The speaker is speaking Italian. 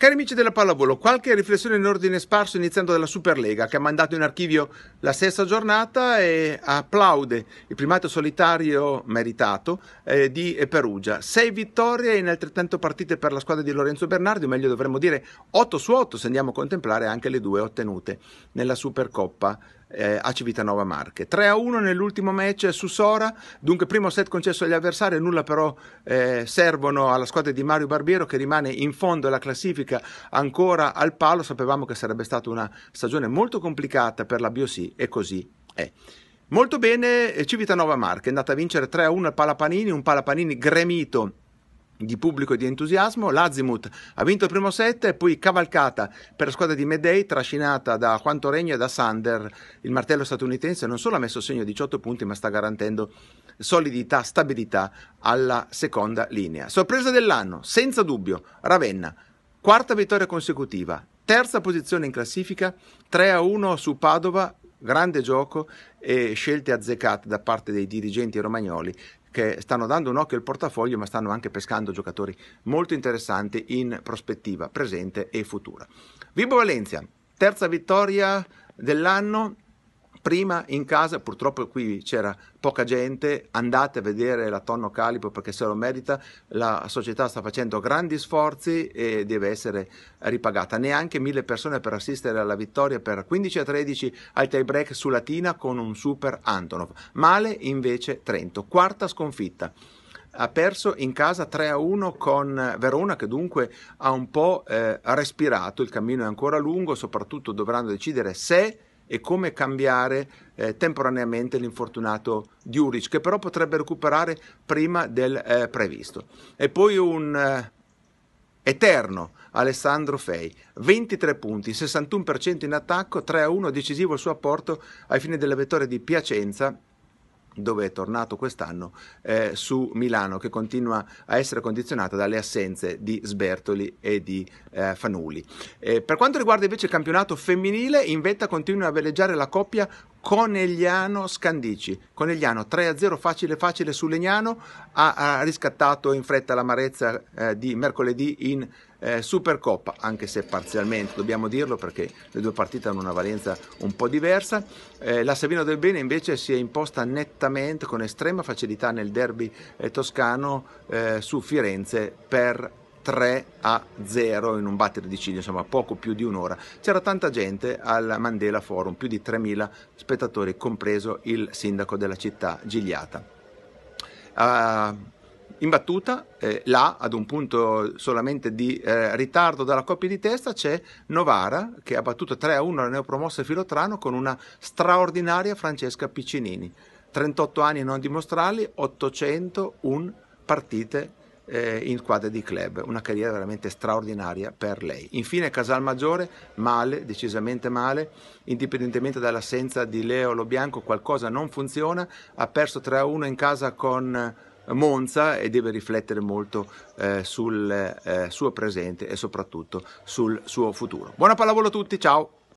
Cari amici della pallavolo, qualche riflessione in ordine sparso iniziando dalla Superlega che ha mandato in archivio la stessa giornata e applaude il primato solitario meritato eh, di Perugia. Sei vittorie in altrettanto partite per la squadra di Lorenzo Bernardi, o meglio dovremmo dire 8 su 8 se andiamo a contemplare anche le due ottenute nella Supercoppa eh, a Civitanova Marche. 3 a 1 nell'ultimo match su Sora, dunque primo set concesso agli avversari, nulla però eh, servono alla squadra di Mario Barbiero che rimane in fondo alla classifica ancora al palo, sapevamo che sarebbe stata una stagione molto complicata per la BOC e così è. Molto bene eh, Civitanova Marche, è andata a vincere 3 a 1 al Palapanini, un Palapanini gremito di pubblico e di entusiasmo. L'Azimut ha vinto il primo set e poi cavalcata per la squadra di Medei, trascinata da Quanto Regno e da Sander. Il martello statunitense non solo ha messo segno 18 punti, ma sta garantendo solidità, stabilità alla seconda linea. Sorpresa dell'anno, senza dubbio, Ravenna. Quarta vittoria consecutiva, terza posizione in classifica, 3-1 su Padova, grande gioco e scelte azzeccate da parte dei dirigenti romagnoli che stanno dando un occhio al portafoglio ma stanno anche pescando giocatori molto interessanti in prospettiva presente e futura. Vibo Valencia, terza vittoria dell'anno prima in casa, purtroppo qui c'era poca gente, andate a vedere la Tonno Calipo perché se lo merita, la società sta facendo grandi sforzi e deve essere ripagata. Neanche mille persone per assistere alla vittoria per 15 a 13 al tie break su Latina con un super Antonov. Male invece Trento, quarta sconfitta ha perso in casa 3 a 1 con Verona che dunque ha un po' eh, respirato, il cammino è ancora lungo, soprattutto dovranno decidere se e come cambiare eh, temporaneamente l'infortunato Diuric, che però potrebbe recuperare prima del eh, previsto. E poi un eh, eterno Alessandro Fei, 23 punti, 61% in attacco, 3 a 1 decisivo il suo apporto ai fini della vittoria di Piacenza dove è tornato quest'anno, eh, su Milano, che continua a essere condizionata dalle assenze di Sbertoli e di eh, Fanuli. Eh, per quanto riguarda invece il campionato femminile, in vetta continua a veleggiare la coppia Conegliano Scandici. Conegliano 3-0 facile facile su Legnano, ha, ha riscattato in fretta l'amarezza eh, di mercoledì in eh, Supercoppa, anche se parzialmente dobbiamo dirlo perché le due partite hanno una valenza un po' diversa. Eh, la Savino del Bene invece si è imposta nettamente con estrema facilità nel derby eh, toscano eh, su Firenze per 3 a 0 in un battere di ciglio, insomma poco più di un'ora. C'era tanta gente al Mandela Forum, più di 3.000 spettatori, compreso il sindaco della città Gigliata. Uh, in battuta, eh, là, ad un punto solamente di eh, ritardo dalla coppia di testa, c'è Novara che ha battuto 3-1 a la neopromossa Filotrano con una straordinaria Francesca Piccinini. 38 anni non dimostrarli, 801 partite eh, in squadre di club, una carriera veramente straordinaria per lei. Infine Casalmaggiore, male, decisamente male, indipendentemente dall'assenza di Leo Lobianco qualcosa non funziona, ha perso 3-1 in casa con eh, Monza e deve riflettere molto eh, sul eh, suo presente e soprattutto sul suo futuro. Buona pallavolo a tutti, ciao!